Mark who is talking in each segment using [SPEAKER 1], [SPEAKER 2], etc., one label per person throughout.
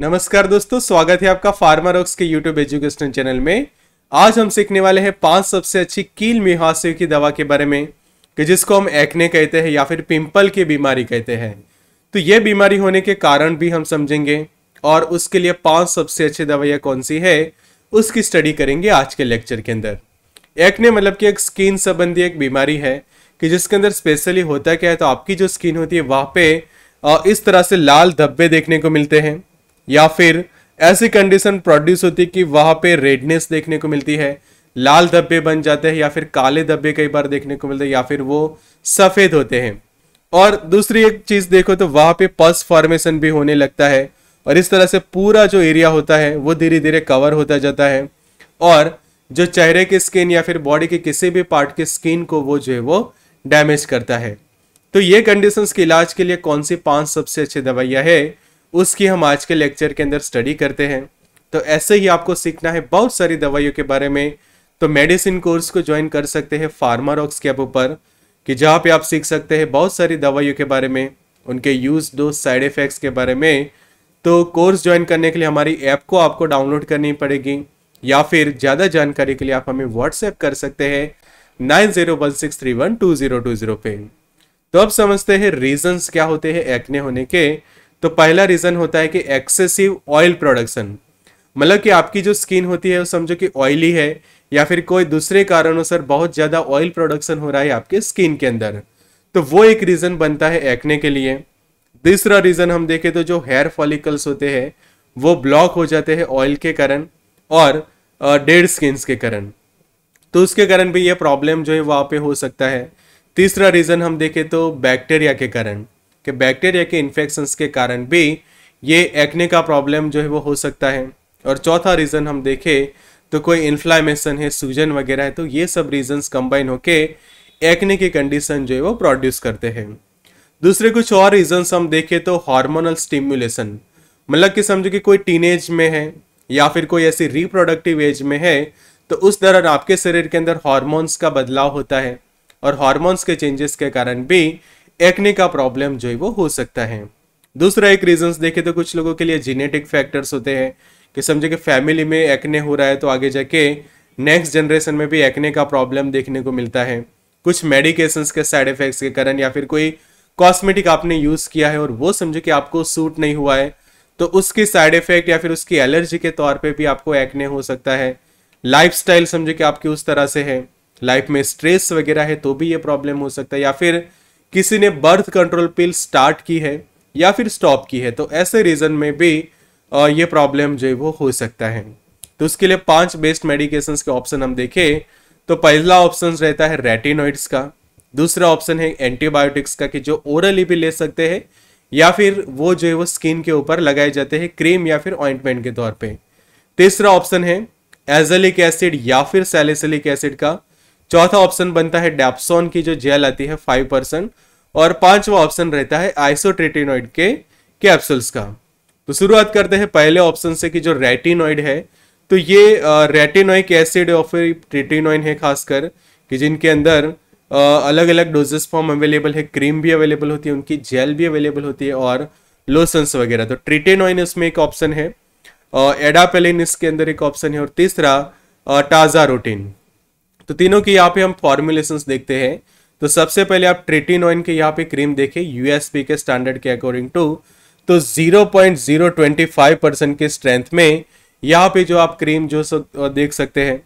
[SPEAKER 1] नमस्कार दोस्तों स्वागत है आपका फार्मा रॉक्स के यूट्यूब एजुकेशन चैनल में आज हम सीखने वाले हैं पांच सबसे अच्छी कील मिहासियों की दवा के बारे में कि जिसको हम एक्ने कहते हैं या फिर पिंपल की बीमारी कहते हैं तो ये बीमारी होने के कारण भी हम समझेंगे और उसके लिए पांच सबसे अच्छी दवाइयाँ कौन सी है उसकी स्टडी करेंगे आज के लेक्चर के अंदर एक्ने मतलब कि एक स्किन संबंधी एक बीमारी है कि जिसके अंदर स्पेशली होता क्या है तो आपकी जो स्किन होती है वहाँ पे इस तरह से लाल धब्बे देखने को मिलते हैं या फिर ऐसी कंडीशन प्रोड्यूस होती है कि वहाँ पे रेडनेस देखने को मिलती है लाल धब्बे बन जाते हैं या फिर काले धब्बे कई बार देखने को मिलते हैं या फिर वो सफ़ेद होते हैं और दूसरी एक चीज़ देखो तो वहाँ पे पस फॉर्मेशन भी होने लगता है और इस तरह से पूरा जो एरिया होता है वो धीरे धीरे कवर होता जाता है और जो चेहरे की स्किन या फिर बॉडी के किसी भी पार्ट की स्किन को वो जो है वो डैमेज करता है तो ये कंडीशंस के इलाज के लिए कौन सी पांच सबसे अच्छी दवाइयाँ है उसकी हम आज के लेक्चर के अंदर स्टडी करते हैं तो ऐसे ही आपको सीखना है बहुत सारी दवाइयों के बारे में तो मेडिसिन कोर्स को ज्वाइन कर सकते हैं फार्मारॉक्स के ऊपर कि जहाँ पे आप सीख सकते हैं बहुत सारी दवाइयों के बारे में उनके यूज़ दो साइड इफ़ेक्ट्स के बारे में तो कोर्स ज्वाइन करने के लिए हमारी ऐप को आपको डाउनलोड करनी पड़ेगी या फिर ज़्यादा जानकारी के लिए आप हमें व्हाट्सएप कर सकते हैं nine zero one six three one two zero two zero पे तो अब समझते हैं रीजंस क्या होते हैं एक्ने होने के तो पहला रीज़न होता है कि एक्सेसिव ऑयल प्रोडक्शन मतलब कि आपकी जो स्किन होती है वो समझो कि ऑयली है या फिर कोई दूसरे कारणों से बहुत ज़्यादा ऑयल प्रोडक्शन हो रहा है आपके स्किन के अंदर तो वो एक रीज़न बनता है एक्ने के लिए दूसरा रीज़न हम देखें तो जो हेयर फॉलिकल्स होते हैं वो ब्लॉक हो जाते हैं ऑयल के कारण और डेड स्किन्स के कारण तो उसके कारण भी ये प्रॉब्लम जो है वहाँ पे हो सकता है तीसरा रीज़न हम देखें तो बैक्टीरिया के कारण कि बैक्टीरिया के इन्फेक्शंस के कारण भी ये एक्ने का प्रॉब्लम जो है वो हो सकता है और चौथा रीज़न हम देखें तो कोई इन्फ्लामेशन है सूजन वगैरह है तो ये सब रीजंस कंबाइन होके एक्ने की कंडीशन जो है वो प्रोड्यूस करते हैं दूसरे कुछ और रीजंस हम देखें तो हार्मोनल स्टिम्यूलेशन मतलब कि समझो कि कोई टीनेज में है या फिर कोई ऐसी रिप्रोडक्टिव एज में है तो उस दौरान आपके शरीर के अंदर हॉर्मोन्स का बदलाव होता है और हार्मोन्स के चेंजेस के कारण भी एक्ने का प्रॉब्लम जो है वो हो सकता है दूसरा एक रीजन देखे तो कुछ लोगों के लिए जीनेटिक फैक्टर्स होते हैं कि समझे कि फैमिली में एक्ने हो रहा है तो आगे जाके नेक्स्ट जनरेशन में भी एक्ने का प्रॉब्लम देखने को मिलता है कुछ मेडिकेशंस के साइड इफेक्ट्स के कारण या फिर कोई कॉस्मेटिक आपने यूज़ किया है और वो समझो कि आपको सूट नहीं हुआ है तो उसके साइड इफेक्ट या फिर उसकी एलर्जी के तौर पे भी आपको एक्ने हो सकता है लाइफ स्टाइल समझो कि आपकी उस तरह से है लाइफ में स्ट्रेस वगैरह है तो भी ये प्रॉब्लम हो सकता है या फिर किसी ने बर्थ कंट्रोल पिल स्टार्ट की है या फिर स्टॉप की है तो ऐसे रीज़न में भी ये प्रॉब्लम जो है वो हो सकता है तो उसके लिए पांच बेस्ट मेडिकेशन के ऑप्शन हम देखें तो पहला ऑप्शन रहता है रेटिनोइड्स का दूसरा ऑप्शन है एंटीबायोटिक्स का कि जो ओरली भी ले सकते हैं या फिर वो जो है वो स्किन के ऊपर लगाए जाते हैं क्रीम या फिर ऑइंटमेंट के तौर पे तीसरा ऑप्शन है एजलिक एसिड या फिर सैलिसिलिक एसिड का चौथा ऑप्शन बनता है डैप्सोन की जो जेल आती है फाइव परसेंट और पांचवा ऑप्शन रहता है आइसोट्रेटिनोइड के कैप्सूल्स का तो शुरुआत करते हैं पहले ऑप्शन से कि जो रेटिनोइड है तो ये रेटिनोइक एसिड और फिर है खासकर कि जिनके अंदर अलग अलग डोजेस फॉर्म अवेलेबल है क्रीम भी अवेलेबल होती है उनकी जेल भी अवेलेबल होती है और लोसन्स वगैरह तो ट्रिटेनोइन इसमें एक ऑप्शन है एडापेलिन इसके अंदर एक ऑप्शन है और तीसरा टाजा रोटीन तो तीनों के यहाँ पे हम फॉर्मुलेशन देखते हैं तो सबसे पहले आप ट्रेटिनोइन के यहाँ पे क्रीम देखें यूएसपी के स्टैंडर्ड के अकॉर्डिंग टू तो 0.025 परसेंट के स्ट्रेंथ में यहाँ पे जो आप क्रीम जो देख सकते हैं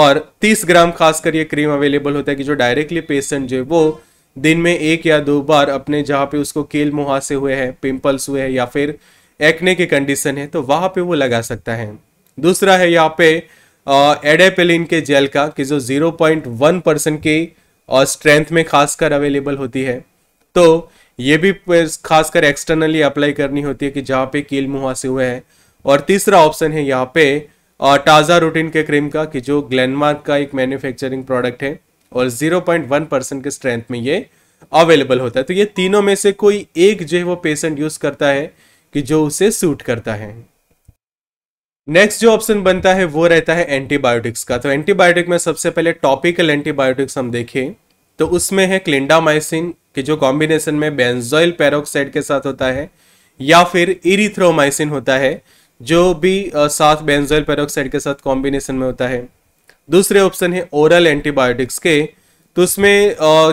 [SPEAKER 1] और 30 ग्राम खासकर ये क्रीम अवेलेबल होता है कि जो डायरेक्टली पेशेंट जो है वो दिन में एक या दो बार अपने जहाँ पे उसको केल मुहासे हुए हैं पिंपल्स हुए हैं या फिर एक्ने के कंडीशन है तो वहाँ पे वो लगा सकता है दूसरा है यहाँ पे एडेपेलिन के जेल का कि जो 0.1 परसेंट की और स्ट्रेंथ में खासकर अवेलेबल होती है तो ये भी खासकर एक्सटर्नली अप्लाई करनी होती है कि जहाँ पे कील मुहासे हुए हैं और तीसरा ऑप्शन है यहाँ पे टाजा रूटीन के क्रीम का कि जो ग्लैनमार्क का एक मैन्युफैक्चरिंग प्रोडक्ट है और 0.1 परसेंट के स्ट्रेंथ में ये अवेलेबल होता है तो ये तीनों में से कोई एक जो है वो पेशेंट यूज़ करता है कि जो उसे सूट करता है नेक्स्ट जो ऑप्शन बनता है वो रहता है एंटीबायोटिक्स का तो एंटीबायोटिक में सबसे पहले टॉपिकल एंटीबायोटिक्स हम देखें तो उसमें है क्लिंडामाइसिन कि जो कॉम्बिनेशन में बेंजोइल पेरोक्साइड के साथ होता है या फिर इरिथ्रोमाइसिन होता है जो भी साथ बेंजोइल पेरोक्साइड के साथ कॉम्बिनेशन में होता है दूसरे ऑप्शन है ओरल एंटीबायोटिक्स के तो उसमें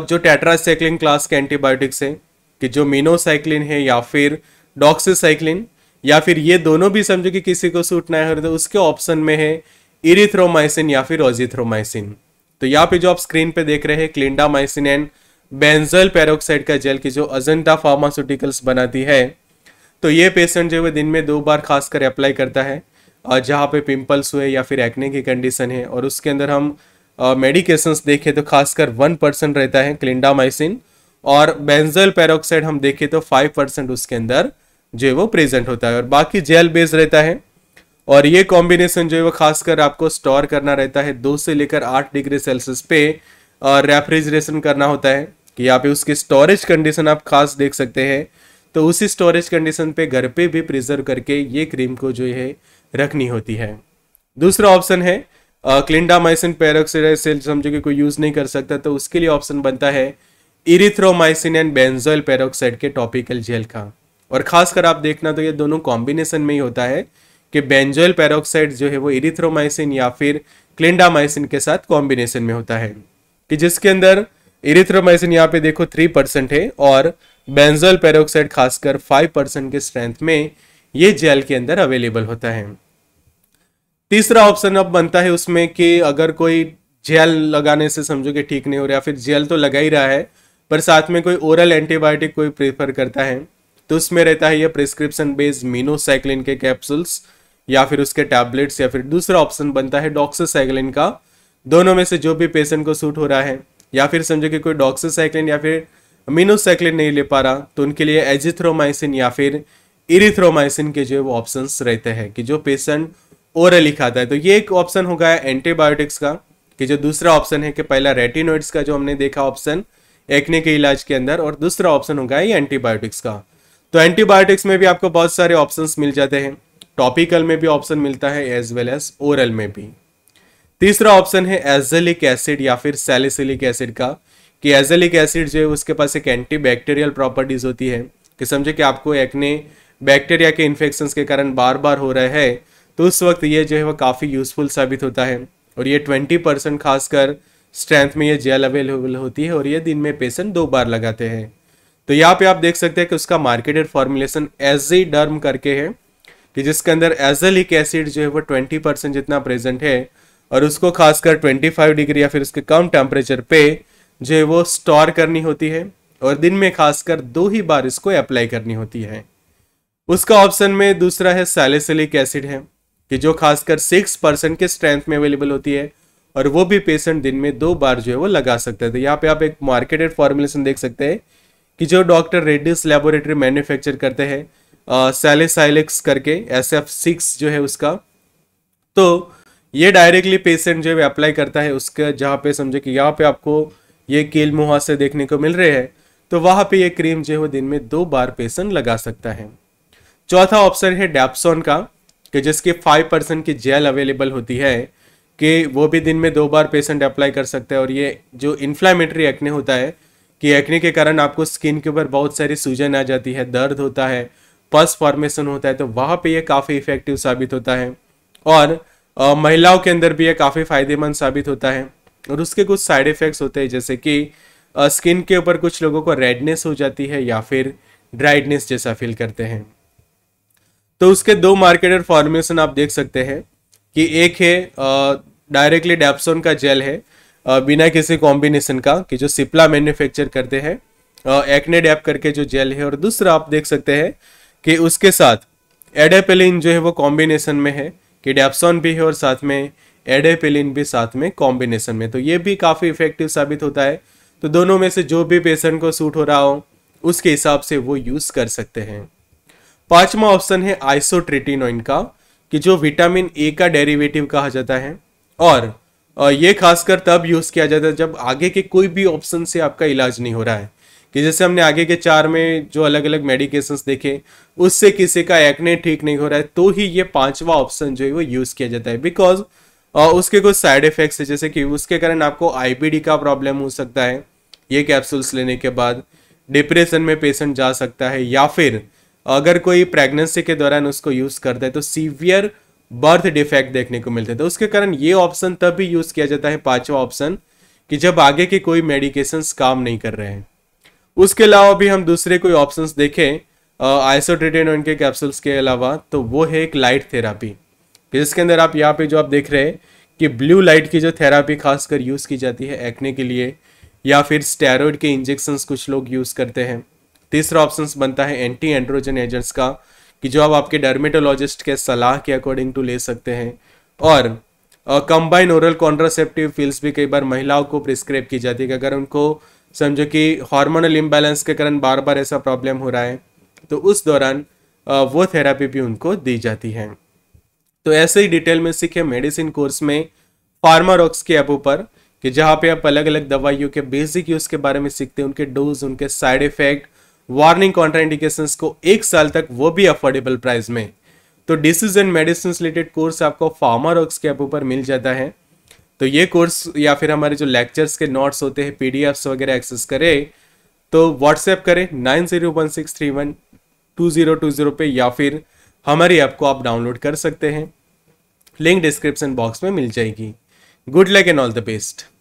[SPEAKER 1] जो टेट्रासाइक्लिन क्लास के एंटीबायोटिक्स हैं कि जो मीनोसाइक्लिन है या फिर डॉक्सीसाइक्लिन या फिर ये दोनों भी समझो कि किसी को सूट ना हो तो उसके ऑप्शन में है इरिथ्रोमाइसिन या फिर ओजिथ्रोमाइसिन तो यहाँ पे जो आप स्क्रीन पे देख रहे हैं क्लिंडामाइसिन एंड बेंजल पेरोक्साइड का जेल की जो अजेंटा फार्मास्यूटिकल्स बनाती है तो ये पेशेंट जो है दिन में दो बार खासकर अप्लाई करता है जहाँ पे पिंपल्स हुए या फिर एक्ने की कंडीशन है और उसके अंदर हम मेडिकेशंस देखें तो खासकर वन परसेंट रहता है क्लिंडामाइसिन और बेंजल पेरोक्साइड हम देखें तो फाइव परसेंट उसके अंदर जो है वो प्रेजेंट होता है और बाकी जेल बेस्ड रहता है और ये कॉम्बिनेशन जो है वो खासकर आपको स्टोर करना रहता है दो से लेकर आठ डिग्री सेल्सियस पे और रेफ्रिजरेशन करना होता है कि यहाँ पे उसकी स्टोरेज कंडीशन आप खास देख सकते हैं तो उसी स्टोरेज कंडीशन पे घर पे भी प्रिजर्व करके ये क्रीम को जो है रखनी होती है दूसरा ऑप्शन है क्लिंडामाइसिन पेरोक्सीडाइज सेल समझो कि कोई यूज़ नहीं कर सकता तो उसके लिए ऑप्शन बनता है इरिथ्रोमाइसिन एंड बेंजोइल पेरोक्साइड के टॉपिकल जेल का और ख़ासकर आप देखना तो ये दोनों कॉम्बिनेशन में ही होता है कि बेंजोइल पेरोक्साइड जो है वो इरिथ्रोमाइसिन या फिर क्लिंडामाइसिन के साथ कॉम्बिनेशन में होता है कि जिसके अंदर इरिथ्रोमाइसिन यहाँ पे देखो थ्री परसेंट है और बेंजोइल पेरोक्साइड खासकर फाइव परसेंट के स्ट्रेंथ में ये जेल के अंदर अवेलेबल होता है तीसरा ऑप्शन अब बनता है उसमें कि अगर कोई जेल लगाने से समझो कि ठीक नहीं हो रहा फिर जेल तो लगा ही रहा है पर साथ में कोई ओरल एंटीबायोटिक कोई प्रेफर करता है तो उसमें रहता है ये प्रिस्क्रिप्शन बेस्ड मीनोसाइक्लिन के कैप्सूल्स या फिर उसके टैबलेट्स या फिर दूसरा ऑप्शन बनता है डॉक्सोसाइक्लिन का दोनों में से जो भी पेशेंट को सूट हो रहा है या फिर समझो कि कोई डॉक्सोसाइक्लिन या फिर मीनोसाइक्लिन नहीं ले पा रहा तो उनके लिए एजिथ्रोमाइसिन या फिर इरिथ्रोमाइसिन के जो ऑप्शन रहते हैं कि जो पेशेंट ओरली खाता है तो ये एक ऑप्शन होगा एंटीबायोटिक्स का कि जो दूसरा ऑप्शन है कि पहला रेटिनोइड्स का जो हमने देखा ऑप्शन एक्ने के इलाज के अंदर और दूसरा ऑप्शन होगा ये एंटीबायोटिक्स का तो एंटीबायोटिक्स में भी आपको बहुत सारे ऑप्शंस मिल जाते हैं टॉपिकल में भी ऑप्शन मिलता है एज वेल एज ओरल में भी तीसरा ऑप्शन है एजेलिक एसिड या फिर सेलिसिलिक एसिड का कि एजेलिक एसिड जो है उसके पास एक एंटी बैक्टीरियल प्रॉपर्टीज होती है कि समझे कि आपको एक्ने बैक्टीरिया के इन्फेक्शन के कारण बार बार हो रहा है तो उस वक्त ये जो है वह काफ़ी यूजफुल साबित होता है और ये ट्वेंटी परसेंट खासकर स्ट्रेंथ में ये जेल अवेलेबल होती है और ये दिन में पेशेंट दो बार लगाते हैं तो यहाँ पे आप देख सकते हैं कि उसका मार्केटेड फॉर्मुलेशन एजी डर्म करके है कि जिसके अंदर एजलिक एसिड जो है वो ट्वेंटी परसेंट जितना प्रेजेंट है और उसको खासकर ट्वेंटी फाइव डिग्री या फिर उसके कम टेम्परेचर पे जो है वो स्टोर करनी होती है और दिन में खासकर दो ही बार इसको अप्लाई करनी होती है उसका ऑप्शन में दूसरा है सैलिसिलिक एसिड है कि जो खासकर सिक्स परसेंट के स्ट्रेंथ में अवेलेबल होती है और वो भी पेशेंट दिन में दो बार जो है वो लगा सकते हैं तो यहाँ पे आप एक मार्केटेड फॉर्मुलेशन देख सकते हैं कि जो डॉक्टर रेड्डीज लेबोरेटरी मैन्युफैक्चर करते हैं सेलेसाइलिक्स करके एस एफ सिक्स जो है उसका तो ये डायरेक्टली पेशेंट जो है अप्लाई करता है उसके जहाँ पे समझो कि यहाँ पे आपको ये केल मुहासे देखने को मिल रहे हैं तो वहाँ पे ये क्रीम जो है दिन में दो बार पेशेंट लगा सकता है चौथा ऑप्शन है डैप्सोन का कि जिसके फाइव परसेंट की जेल अवेलेबल होती है कि वो भी दिन में दो बार पेशेंट अप्लाई कर सकता है और ये जो इन्फ्लामेटरी एक्ने होता है कि एक्ने के कारण आपको स्किन के ऊपर बहुत सारी सूजन आ जाती है दर्द होता है पस फॉर्मेशन होता है तो वहाँ पे ये काफ़ी इफेक्टिव साबित होता है और महिलाओं के अंदर भी ये काफ़ी फायदेमंद साबित होता है और उसके कुछ साइड इफ़ेक्ट्स होते हैं जैसे कि स्किन के ऊपर कुछ लोगों को रेडनेस हो जाती है या फिर ड्राइडनेस जैसा फील करते हैं तो उसके दो मार्केटर फॉर्मेशन आप देख सकते हैं कि एक है डायरेक्टली डेप्सोन का जेल है बिना किसी कॉम्बिनेशन का कि जो सिप्ला मैन्युफैक्चर करते हैं एक्ने डैप करके जो जेल है और दूसरा आप देख सकते हैं कि उसके साथ एडेपेलिन जो है वो कॉम्बिनेशन में है कि डैप्सॉन भी है और साथ में एडेपेलिन भी साथ में कॉम्बिनेशन में तो ये भी काफ़ी इफेक्टिव साबित होता है तो दोनों में से जो भी पेशेंट को सूट हो रहा हो उसके हिसाब से वो यूज़ कर सकते हैं पांचवा ऑप्शन है आइसोट्रिटिनोइन का कि जो विटामिन ए का डेरिवेटिव कहा जाता है और ये खासकर तब यूज़ किया जाता है जब आगे के कोई भी ऑप्शन से आपका इलाज नहीं हो रहा है कि जैसे हमने आगे के चार में जो अलग अलग मेडिकेशंस देखे उससे किसी का एक्ने ठीक नहीं हो रहा है तो ही ये पांचवा ऑप्शन जो है वो यूज़ किया जाता है बिकॉज उसके कुछ साइड इफ़ेक्ट्स है जैसे कि उसके कारण आपको आईबीडी का प्रॉब्लम हो सकता है ये कैप्सूल्स लेने के बाद डिप्रेशन में पेशेंट जा सकता है या फिर अगर कोई प्रेगनेंसी के दौरान उसको यूज़ करता है तो सीवियर बर्थ डिफेक्ट देखने को मिलते तो उसके कारण ये ऑप्शन तब भी यूज़ किया जाता है पांचवा ऑप्शन कि जब आगे के कोई मेडिकेशंस काम नहीं कर रहे हैं उसके अलावा भी हम दूसरे कोई ऑप्शंस देखें आइसोट्रेटेन के कैप्सूल्स के अलावा तो वो है एक लाइट थेरापी जिसके अंदर आप यहाँ पे जो आप देख रहे हैं कि ब्लू लाइट की जो थेरापी खासकर यूज़ की जाती है एक्ने के लिए या फिर स्टेरॉइड के इंजेक्शन कुछ लोग यूज़ करते हैं तीसरा ऑप्शन बनता है एंटी एंड्रोजन एजेंट्स का कि जो आप आपके डर्मेटोलॉजिस्ट के सलाह के अकॉर्डिंग टू ले सकते हैं और कंबाइन ओरल कॉन्ट्रासेप्टिव फील्स भी कई बार महिलाओं को प्रिस्क्राइब की जाती है कि अगर उनको समझो कि हार्मोनल इम्बैलेंस के कारण बार बार ऐसा प्रॉब्लम हो रहा है तो उस दौरान वो थेरापी भी उनको दी जाती है तो ऐसे ही डिटेल में सीखे मेडिसिन कोर्स में फार्मारोक्स के ऐप पर कि जहाँ पे आप अलग अलग दवाइयों के बेसिक यूज़ के बारे में सीखते हैं उनके डोज उनके साइड इफ़ेक्ट वार्निंग कॉन्ट्राइंडिकेशंस को एक साल तक वो भी अफोर्डेबल प्राइस में तो disease and medicine related course आपको फार्मारॉक्स के ऐप ऊपर मिल जाता है तो ये कोर्स या फिर हमारे जो लेक्चर्स के नोट्स होते हैं पी वगैरह एक्सेस करें तो व्हाट्सएप करें nine zero one six three one two zero two zero पे या फिर हमारी ऐप को आप डाउनलोड कर सकते हैं लिंक डिस्क्रिप्शन बॉक्स में मिल जाएगी good luck and all the best